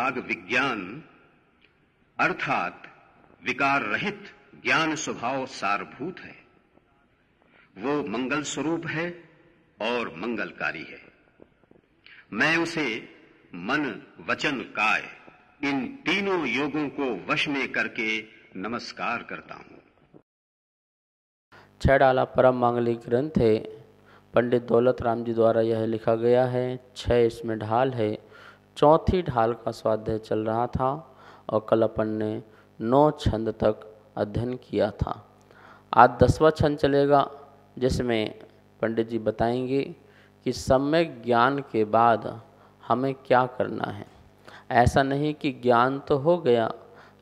राग विज्ञान अर्थात विकार रहित ज्ञान स्वभाव सारभूत है वो मंगल स्वरूप है और मंगलकारी है मैं उसे मन वचन काय इन तीनों योगों को वश में करके नमस्कार करता हूं छह डाला परम मांगलिक ग्रंथ है पंडित दौलत राम जी द्वारा यह लिखा गया है छह इसमें ढाल है चौथी ढाल का स्वाध्याय चल रहा था और कल अपन ने नौ छंद तक अध्ययन किया था आज दसवा छंद चलेगा जिसमें पंडित जी बताएंगे कि सम्यक ज्ञान के बाद हमें क्या करना है ऐसा नहीं कि ज्ञान तो हो गया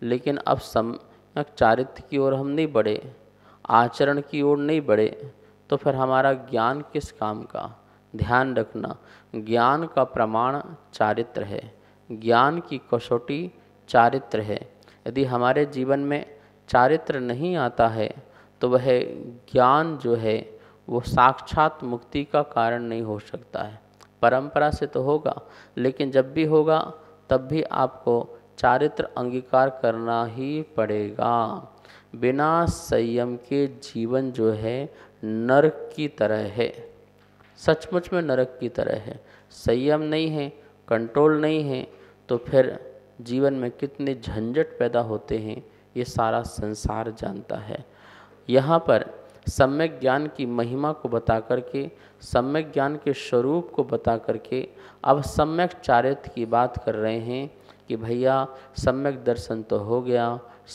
लेकिन अब सम्यक चारित्र की ओर हम नहीं बढ़े आचरण की ओर नहीं बढ़े तो फिर हमारा ज्ञान किस काम का ध्यान रखना ज्ञान का प्रमाण चारित्र है ज्ञान की कसौटी चारित्र है यदि हमारे जीवन में चारित्र नहीं आता है तो वह ज्ञान जो है वो साक्षात मुक्ति का कारण नहीं हो सकता है परंपरा से तो होगा लेकिन जब भी होगा तब भी आपको चारित्र अंगीकार करना ही पड़ेगा बिना संयम के जीवन जो है नरक की तरह है सचमुच में नरक की तरह है संयम नहीं है कंट्रोल नहीं है तो फिर जीवन में कितने झंझट पैदा होते हैं ये सारा संसार जानता है यहाँ पर सम्यक ज्ञान की महिमा को बता करके सम्यक ज्ञान के स्वरूप को बता करके अब सम्यक चारित्र की बात कर रहे हैं कि भैया सम्यक दर्शन तो हो गया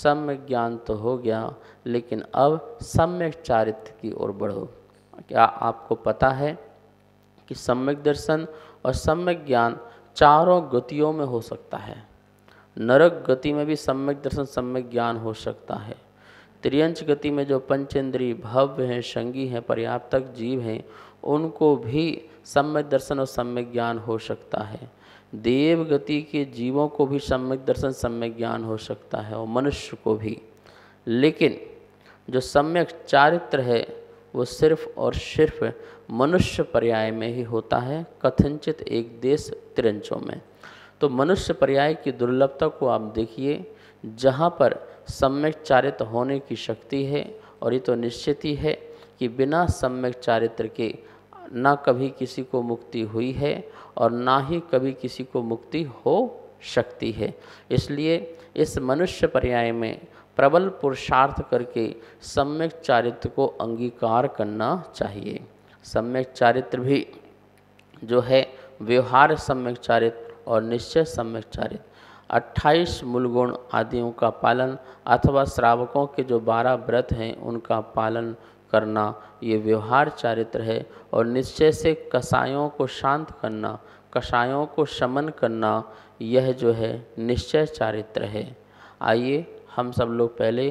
सम्यक ज्ञान तो हो गया लेकिन अब सम्यक चारित्र की ओर बढ़ो क्या आपको पता है कि सम्यक दर्शन और सम्यक ज्ञान चारों गतियों में हो सकता है नरक गति में भी सम्यक दर्शन सम्यक ज्ञान हो सकता है त्रियंश गति में जो पंचेंद्रीय भव्य हैं संगी हैं पर्याप्तक जीव हैं उनको भी सम्यक दर्शन और सम्यक ज्ञान हो सकता है देव गति के जीवों को भी सम्यक दर्शन सम्यक ज्ञान हो सकता है और मनुष्य को भी लेकिन जो सम्यक चारित्र है वो सिर्फ और सिर्फ मनुष्य पर्याय में ही होता है कथनचित एक देश तिरंचों में तो मनुष्य पर्याय की दुर्लभता को आप देखिए जहाँ पर सम्यक चारित होने की शक्ति है और ये तो निश्चित ही है कि बिना सम्यक चारित्र के ना कभी किसी को मुक्ति हुई है और ना ही कभी किसी को मुक्ति हो सकती है इसलिए इस मनुष्य पर्याय में प्रबल पुरुषार्थ करके सम्यक चारित्र को अंगीकार करना चाहिए सम्यक चारित्र भी जो है व्यवहार सम्यक चारित्र और निश्चय सम्यक चारित्र मूल मूलगुण आदियों का पालन अथवा श्रावकों के जो बारह व्रत हैं उनका पालन करना ये व्यवहार चारित्र है और निश्चय से कसायों को शांत करना कसायों को शमन करना यह जो है निश्चय चारित्र है आइए हम सब लोग पहले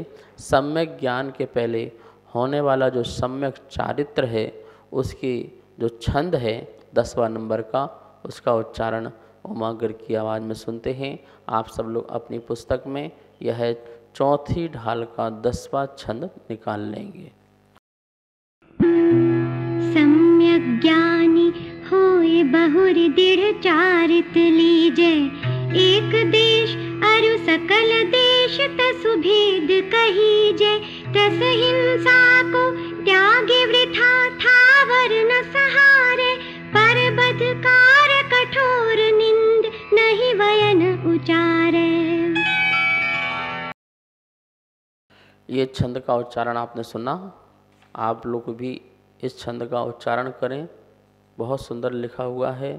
सम्यक ज्ञान के पहले होने वाला जो सम्यक चारित्र है उसकी जो छंद है दसवा नंबर का उसका उच्चारण उमागर की आवाज़ में सुनते हैं आप सब लोग अपनी पुस्तक में यह चौथी ढाल का दसवा छंद निकाल लेंगे सम्यक ज्ञानी होए बहुरी दृढ़ चारित्र हिंसा को त्यागे वृथा सहारे कठोर निंद नहीं वयन उचारे ये छंद का उच्चारण आपने सुना आप लोग भी इस छंद का उच्चारण करें बहुत सुंदर लिखा हुआ है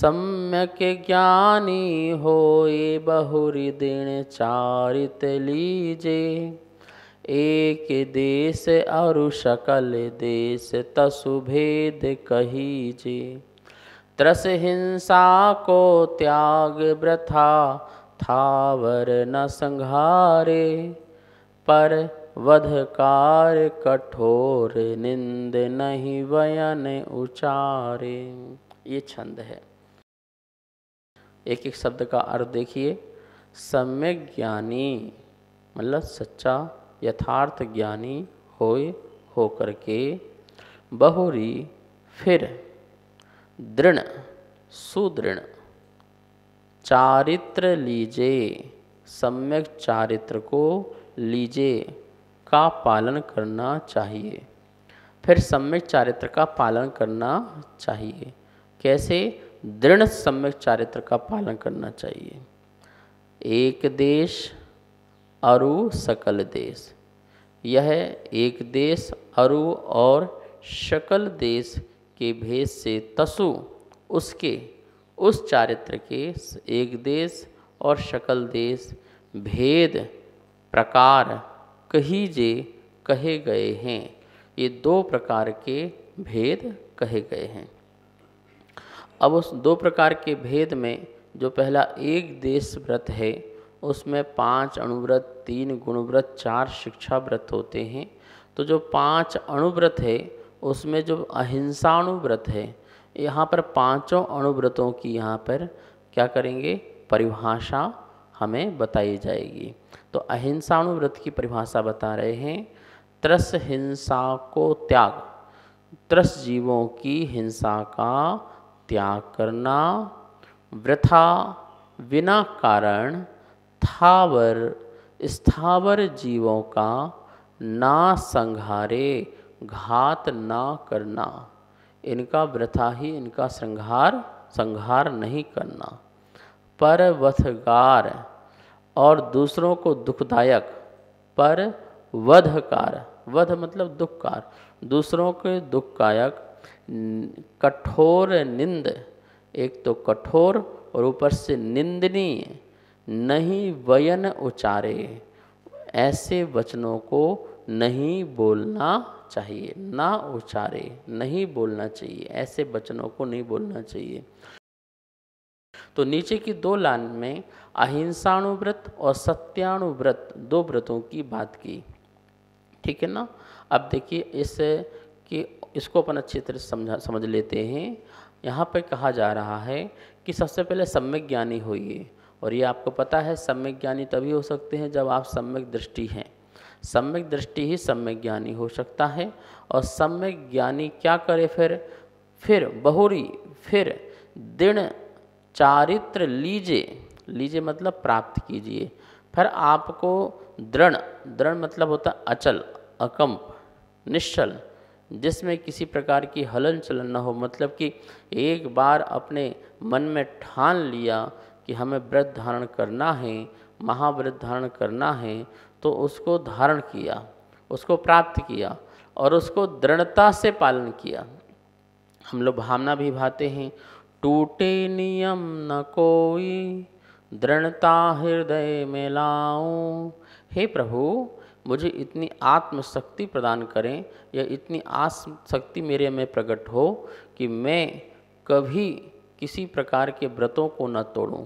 सम्यक ज्ञानी होए बहुरी दिन चारित लीजे एक देश और सकल देश तसुभेद कहीजे त्रस हिंसा को त्याग व्रथा थावर न संहारे पर वधकार कठोर निंद नहीं वयन उचारे ये छंद है एक एक शब्द का अर्थ देखिए सम्यक ज्ञानी मतलब सच्चा यथार्थ ज्ञानी होए होकर के बहुरी फिर दृढ़ सुदृढ़ चारित्र लीजे सम्यक चारित्र को लीजे का पालन करना चाहिए फिर सम्यक चारित्र का पालन करना चाहिए कैसे दृढ़ सम्यक चारित्र का पालन करना चाहिए एक देश अरु सकल देश यह एक देश अरु और शकल देश के भेद से तसु उसके उस चारित्र के एक देश और शकल देश भेद प्रकार कही जे कहे गए हैं ये दो प्रकार के भेद कहे गए हैं अब उस दो प्रकार के भेद में जो पहला एक देश व्रत है उसमें पांच अणुव्रत तीन गुणव्रत चार शिक्षा व्रत होते हैं तो जो पांच अणुव्रत है उसमें जो अहिंसा है यहाँ पर पांचों अणुव्रतों की यहाँ पर क्या करेंगे परिभाषा हमें बताई जाएगी तो अहिंसाणुव्रत की परिभाषा बता रहे हैं त्रस हिंसा को त्याग त्रस जीवों की हिंसा का त्याग करना वृथा बिना कारण स्थावर स्थावर जीवों का ना संहारे घात ना करना इनका वृथा ही इनका संहार संहार नहीं करना पर वधगार और दूसरों को दुखदायक पर वधकार वध मतलब दुखकार दूसरों के दुखकायक कठोर निंद एक तो कठोर और ऊपर से निंदनीय नहीं वयन उचारे ऐसे वचनों को नहीं बोलना चाहिए ना उचारे नहीं बोलना चाहिए ऐसे वचनों को नहीं बोलना चाहिए तो नीचे की दो लाइन में अहिंसाणुव्रत और सत्याणुव्रत दो व्रतों की बात की ठीक है ना अब देखिए इस कि इसको अपन अच्छी तरह समझा समझ लेते हैं यहाँ पर कहा जा रहा है कि सबसे पहले सम्यक ज्ञानी होइए और ये आपको पता है सम्यक ज्ञानी तभी हो सकते हैं जब आप सम्यक दृष्टि हैं सम्यक दृष्टि ही सम्यक ज्ञानी हो सकता है और सम्यक ज्ञानी क्या करे फिर फिर बहुरी फिर दृढ़ चारित्र लीजिए लीजिए मतलब प्राप्त कीजिए फिर आपको दृढ़ दृढ़ मतलब होता अचल अकम्प निश्चल जिसमें किसी प्रकार की हलन चलन न हो मतलब कि एक बार अपने मन में ठान लिया कि हमें व्रत धारण करना है महाव्रत धारण करना है तो उसको धारण किया उसको प्राप्त किया और उसको दृढ़ता से पालन किया हम लोग भावना भी भाते हैं टूटे नियम न कोई दृढ़ता हृदय में लाऊं हे प्रभु मुझे इतनी आत्मशक्ति प्रदान करें या इतनी आत्मशक्ति मेरे में प्रकट हो कि मैं कभी किसी प्रकार के व्रतों को न तोड़ूं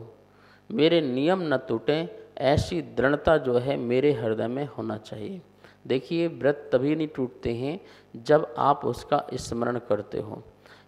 मेरे नियम न टूटें ऐसी दृढ़ता जो है मेरे हृदय में होना चाहिए देखिए व्रत तभी नहीं टूटते हैं जब आप उसका स्मरण करते हो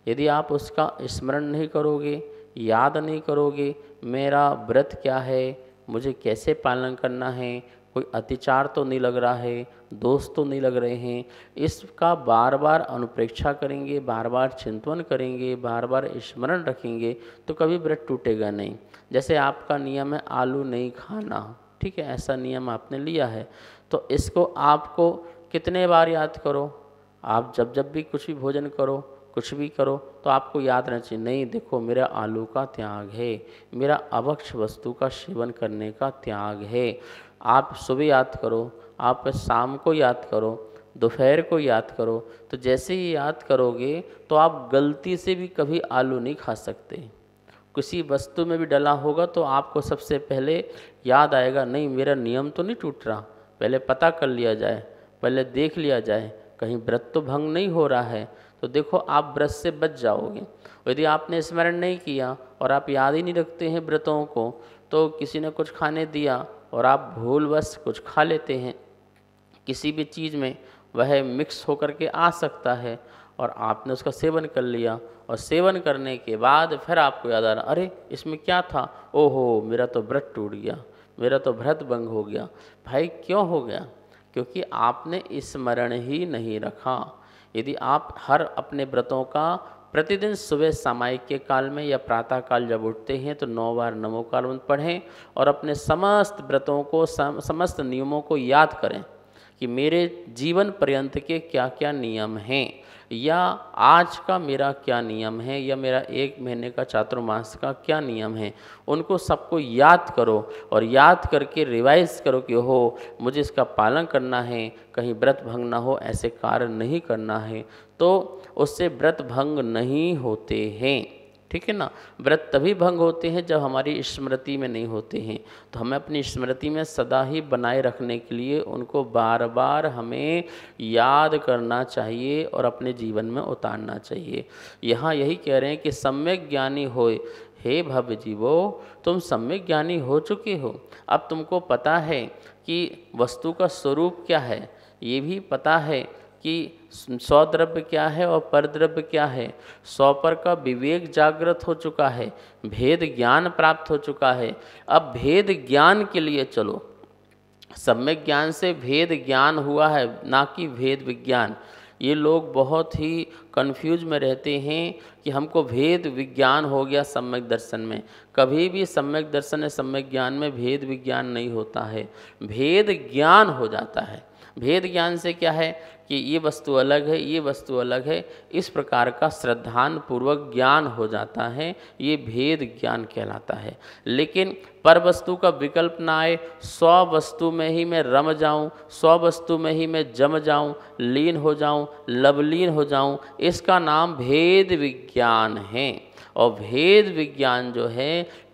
यदि आप उसका स्मरण नहीं करोगे याद नहीं करोगे मेरा व्रत क्या है मुझे कैसे पालन करना है कोई अतिचार तो नहीं लग रहा है दोस्त तो नहीं लग रहे हैं इसका बार बार अनुप्रेक्षा करेंगे बार बार चिंतन करेंगे बार बार स्मरण रखेंगे तो कभी व्रत टूटेगा नहीं जैसे आपका नियम है आलू नहीं खाना ठीक है ऐसा नियम आपने लिया है तो इसको आपको कितने बार याद करो आप जब जब भी कुछ भी भोजन करो कुछ भी करो तो आपको याद रहना चाहिए नहीं देखो मेरा आलू का त्याग है मेरा अवक्ष वस्तु का सेवन करने का त्याग है आप सुबह याद करो आप शाम को याद करो दोपहर को याद करो तो जैसे ही याद करोगे तो आप गलती से भी कभी आलू नहीं खा सकते किसी वस्तु में भी डला होगा तो आपको सबसे पहले याद आएगा नहीं मेरा नियम तो नहीं टूट रहा पहले पता कर लिया जाए पहले देख लिया जाए कहीं व्रत तो भंग नहीं हो रहा है तो देखो आप व्रत से बच जाओगे यदि आपने स्मरण नहीं किया और आप याद ही नहीं रखते हैं व्रतों को तो किसी ने कुछ खाने दिया और आप भूलवश कुछ खा लेते हैं किसी भी चीज़ में वह मिक्स होकर के आ सकता है और आपने उसका सेवन कर लिया और सेवन करने के बाद फिर आपको याद आ रहा अरे इसमें क्या था ओहो मेरा तो व्रत टूट गया मेरा तो व्रत भंग हो गया भाई क्यों हो गया क्योंकि आपने स्मरण ही नहीं रखा यदि आप हर अपने व्रतों का प्रतिदिन सुबह सामायिक के काल में या प्रातः काल जब उठते हैं तो नौ बार नमोकार मंत्र पढ़ें और अपने समस्त व्रतों को सम, समस्त नियमों को याद करें कि मेरे जीवन पर्यंत के क्या क्या नियम हैं या आज का मेरा क्या नियम है या मेरा एक महीने का चातुर्मास का क्या नियम है उनको सबको याद करो और याद करके रिवाइज करो कि हो मुझे इसका पालन करना है कहीं व्रत भंग ना हो ऐसे कार्य नहीं करना है तो उससे व्रत भंग नहीं होते हैं ठीक है ना व्रत तभी भंग होते हैं जब हमारी स्मृति में नहीं होते हैं तो हमें अपनी स्मृति में सदा ही बनाए रखने के लिए उनको बार बार हमें याद करना चाहिए और अपने जीवन में उतारना चाहिए यहाँ यही कह रहे हैं कि सम्यक ज्ञानी होए हे भव्य जीवो तुम सम्यक ज्ञानी हो चुके हो अब तुमको पता है कि वस्तु का स्वरूप क्या है ये भी पता है कि स्वद्रव्य क्या है और परद्रव्य क्या है सौ पर का विवेक जागृत हो चुका है भेद ज्ञान प्राप्त हो चुका है अब भेद ज्ञान के लिए चलो सम्यक ज्ञान से भेद ज्ञान हुआ है ना कि भेद विज्ञान ये लोग बहुत ही कंफ्यूज में रहते हैं कि हमको भेद विज्ञान हो गया सम्यक दर्शन में कभी भी सम्यक दर्शन या सम्यक ज्ञान में भेद विज्ञान नहीं होता है भेद ज्ञान हो जाता है भेद ज्ञान से क्या है कि ये वस्तु अलग है ये वस्तु अलग है इस प्रकार का श्रद्धान पूर्वक ज्ञान हो जाता है ये भेद ज्ञान कहलाता है लेकिन पर वस्तु का विकल्प ना आए सौ वस्तु में ही मैं रम जाऊं, सौ वस्तु में ही मैं जम जाऊं, लीन हो जाऊं, लवलीन हो जाऊं, इसका नाम भेद विज्ञान है और भेद विज्ञान जो है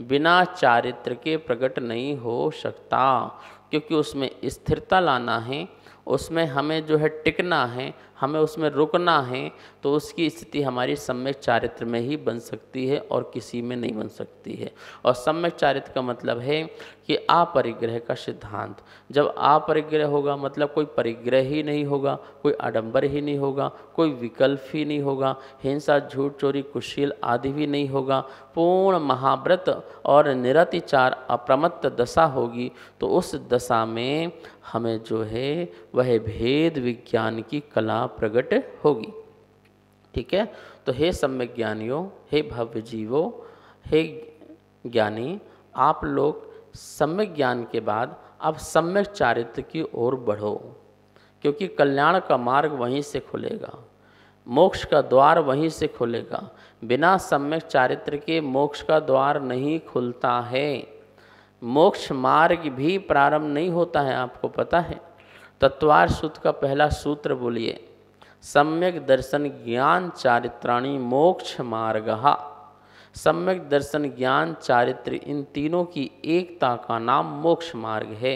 बिना चारित्र के प्रकट नहीं हो सकता क्योंकि उसमें स्थिरता लाना है उसमें हमें जो है टिकना है हमें उसमें रुकना है तो उसकी स्थिति हमारी सम्यक चारित्र में ही बन सकती है और किसी में नहीं बन सकती है और सम्यक चारित्र का मतलब है कि अपरिग्रह का सिद्धांत जब अपरिग्रह होगा मतलब कोई परिग्रह ही नहीं होगा कोई आडंबर ही नहीं होगा कोई विकल्प ही नहीं होगा हिंसा झूठ चोरी कुशील आदि भी नहीं होगा पूर्ण महाव्रत और निरतिचार अप्रमत्त दशा होगी तो उस दशा में हमें जो है वह भेद विज्ञान की कला प्रकट होगी ठीक है तो हे सम्यक ज्ञानियों हे भव्य जीवो हे ज्ञानी आप लोग सम्यक ज्ञान के बाद अब सम्यक चारित्र की ओर बढ़ो क्योंकि कल्याण का मार्ग वहीं से खुलेगा मोक्ष का द्वार वहीं से खुलेगा बिना सम्यक चारित्र के मोक्ष का द्वार नहीं खुलता है मोक्ष मार्ग भी प्रारंभ नहीं होता है आपको पता है तत्वार सूत्र का पहला सूत्र बोलिए सम्यक दर्शन ज्ञान चारित्राणी मोक्ष मार्ग सम्यक दर्शन ज्ञान चारित्र इन तीनों की एकता का नाम मोक्ष मार्ग है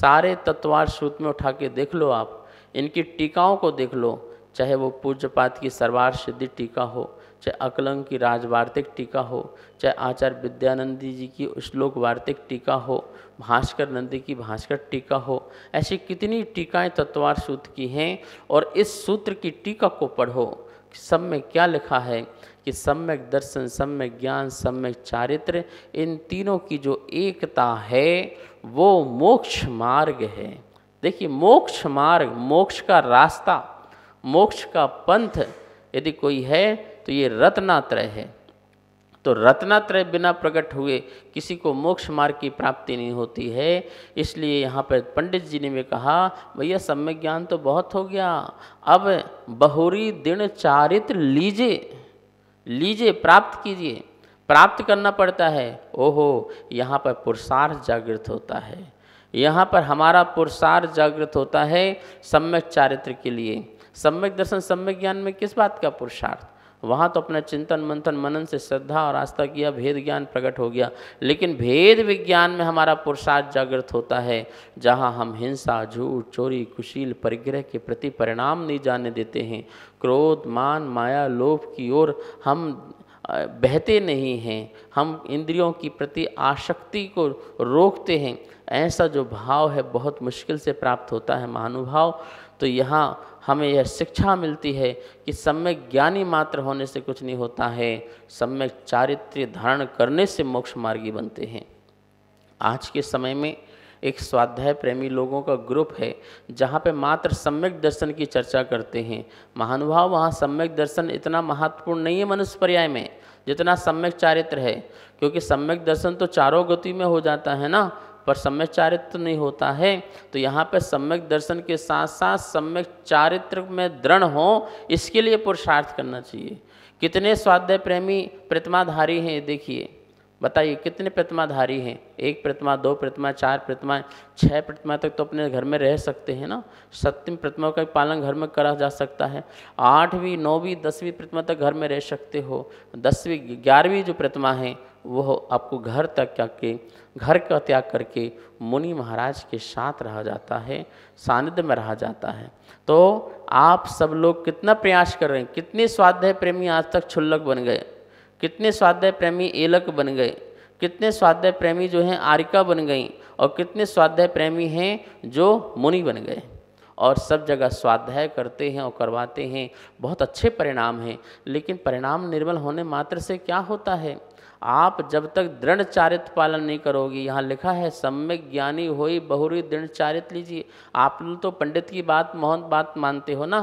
सारे तत्वार सूत्र में उठा के देख लो आप इनकी टीकाओं को देख लो चाहे वो पूज्यपात की सर्वार सिद्धि टीका हो चाहे अकलंग की राजवार्तिक टीका हो चाहे आचार्य विद्यानंदी जी की श्लोक वार्तिक टीका हो भास्कर नंदी की भास्कर टीका हो ऐसी कितनी टीकाएं तत्वार सूत्र की हैं और इस सूत्र की टीका को पढ़ो सब में क्या लिखा है कि सम्यक दर्शन सम्यक ज्ञान सम्यक चारित्र इन तीनों की जो एकता है वो मोक्ष मार्ग है देखिए मोक्ष मार्ग मोक्ष का रास्ता मोक्ष का पंथ यदि कोई है तो ये रत्नात्रय है तो रत्नात्रय बिना प्रकट हुए किसी को मोक्ष मार्ग की प्राप्ति नहीं होती है इसलिए यहाँ पर पंडित जी ने भी कहा भैया सम्यक ज्ञान तो बहुत हो गया अब बहुरी दिन चारित्र लीजिए लीजिए प्राप्त कीजिए प्राप्त करना पड़ता है ओहो यहाँ पर पुरुषार्थ जागृत होता है यहाँ पर हमारा पुरुषार्थ जागृत होता है सम्यक चारित्र के लिए सम्यक दर्शन सम्यक ज्ञान में किस बात का पुरुषार्थ वहाँ तो अपना चिंतन मंथन मनन से श्रद्धा और आस्था किया भेद ज्ञान प्रकट हो गया लेकिन भेद विज्ञान में हमारा पुरुषार्थ जागृत होता है जहाँ हम हिंसा झूठ चोरी कुशील परिग्रह के प्रति परिणाम नहीं जाने देते हैं क्रोध मान माया लोभ की ओर हम बहते नहीं हैं हम इंद्रियों की प्रति आसक्ति को रोकते हैं ऐसा जो भाव है बहुत मुश्किल से प्राप्त होता है महानुभाव तो यहाँ हमें यह शिक्षा मिलती है कि सम्यक ज्ञानी मात्र होने से कुछ नहीं होता है सम्यक चारित्र्य धारण करने से मोक्ष मार्गी बनते हैं आज के समय में एक स्वाध्याय प्रेमी लोगों का ग्रुप है जहाँ पे मात्र सम्यक दर्शन की चर्चा करते हैं महानुभाव वहाँ सम्यक दर्शन इतना महत्वपूर्ण नहीं है मनुष्य पर्याय में जितना सम्यक चारित्र है क्योंकि सम्यक दर्शन तो चारों गति में हो जाता है ना पर सम्यक चारित्र नहीं होता है तो यहाँ पर सम्यक दर्शन के साथ साथ सम्यक चारित्र में दृढ़ हो इसके लिए पुरुषार्थ करना चाहिए कितने स्वाध्याय प्रेमी प्रतिमाधारी हैं देखिए बताइए कितने प्रतिमाधारी हैं एक प्रतिमा दो प्रतिमा चार प्रतिमा छह प्रतिमा तक तो अपने घर में रह सकते हैं ना सप्तम प्रतिमा का पालन घर में करा जा सकता है आठवीं नौवीं दसवीं प्रतिमा तक घर में रह सकते हो दसवीं ग्यारहवीं जो प्रतिमा है वह आपको घर तक के घर का त्याग करके मुनि महाराज के साथ रहा जाता है सानिध्य में रहा जाता है तो आप सब लोग कितना प्रयास कर रहे हैं कितने स्वाध्याय प्रेमी आज तक छुल्लक बन गए कितने स्वाध्याय प्रेमी एलक बन गए कितने स्वाध्याय प्रेमी जो हैं आरिका बन गई और कितने स्वाध्याय प्रेमी हैं जो मुनि बन गए और सब जगह स्वाध्याय करते हैं और करवाते हैं बहुत अच्छे परिणाम हैं लेकिन परिणाम निर्मल होने मात्र से क्या होता है आप जब तक दृढ़ चारित्र पालन नहीं करोगे यहाँ लिखा है सम्यक ज्ञानी ही बहुरी दृढ़ चारित्र लीजिए आप लोग तो पंडित की बात मोहन बात मानते हो ना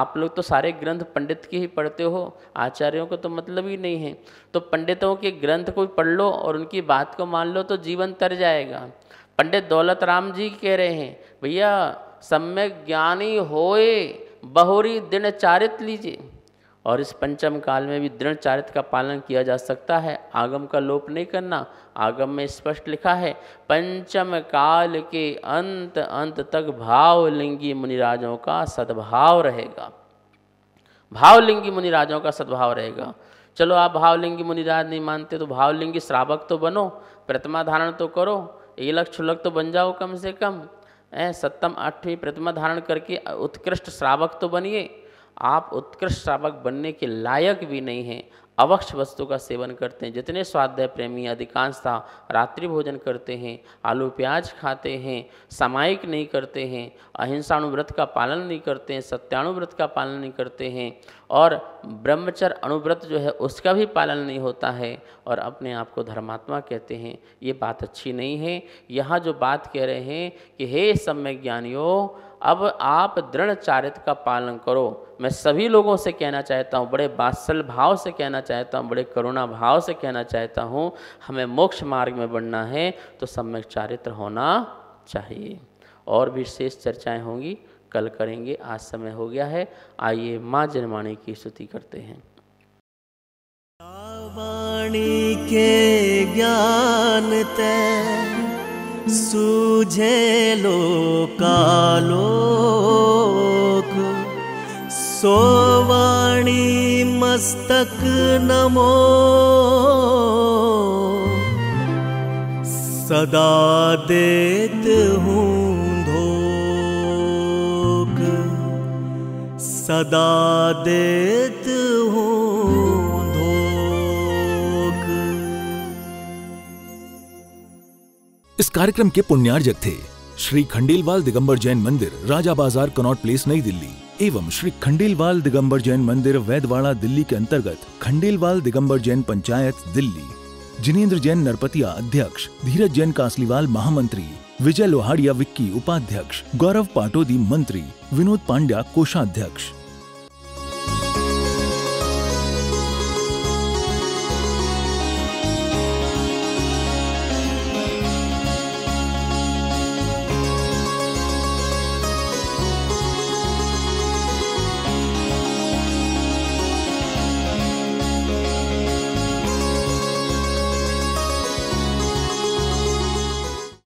आप लोग तो सारे ग्रंथ पंडित के ही पढ़ते हो आचार्यों को तो मतलब ही नहीं है तो पंडितों के ग्रंथ को पढ़ लो और उनकी बात को मान लो तो जीवन तर जाएगा पंडित दौलत राम जी कह रहे हैं भैया सम्यक ज्ञानी होए बहुरी दिन चारित लीजिए और इस पंचम काल में भी दृढ़ चारित्र का पालन किया जा सकता है आगम का लोप नहीं करना आगम में स्पष्ट लिखा है पंचम काल के अंत अंत तक भावलिंगी मुनिराजों का सद्भाव रहेगा भावलिंगी मुनिराजों का सद्भाव रहेगा चलो आप भावलिंगी मुनिराज नहीं मानते तो भावलिंगी श्रावक तो बनो प्रतिमा धारण तो करो इलक छुलक तो बन जाओ कम से कम ए सप्तम आठवीं प्रतिमा धारण करके उत्कृष्ट श्रावक तो बनिए आप उत्कृष्ट श्रावक बनने के लायक भी नहीं हैं अवक्ष वस्तु का सेवन करते हैं जितने स्वाध्याय प्रेमी अधिकांशतः रात्रि भोजन करते हैं आलू प्याज खाते हैं सामायिक नहीं करते हैं अहिंसाणु व्रत का पालन नहीं करते हैं सत्याणु व्रत का पालन नहीं करते हैं और ब्रह्मचर अनुव्रत जो है उसका भी पालन नहीं होता है और अपने आप को धर्मात्मा कहते हैं ये बात अच्छी नहीं है यहाँ जो बात कह रहे हैं कि हे सम्य ज्ञानियों अब आप दृढ़ चारित्र का पालन करो मैं सभी लोगों से कहना चाहता हूँ बड़े बात्सल भाव से कहना चाहता हूँ बड़े करुणा भाव से कहना चाहता हूँ हमें मोक्ष मार्ग में बढ़ना है तो सम्यक चारित्र होना चाहिए और भी विशेष चर्चाएं होंगी कल करेंगे आज समय हो गया है आइए माँ जनवाणी की स्तुति करते हैं वाणी के ज्ञान ते सूझे लो कालोक सोवाणी मस्तक नमो सदा देत हूँ सदा देत हूँ इस कार्यक्रम के पुण्यार्जक थे श्री खंडेलवाल दिगंबर जैन मंदिर राजा बाजार कनॉट प्लेस नई दिल्ली एवं श्री खंडेलवाल दिगंबर जैन मंदिर वैदवाड़ा दिल्ली के अंतर्गत खंडेलवाल दिगंबर जैन पंचायत दिल्ली जिनेन्द्र जैन नरपतिया अध्यक्ष धीरज जैन कासलीवाल महामंत्री विजय लोहाड़िया विक्की उपाध्यक्ष गौरव पाटोदी मंत्री विनोद पांड्या कोषाध्यक्ष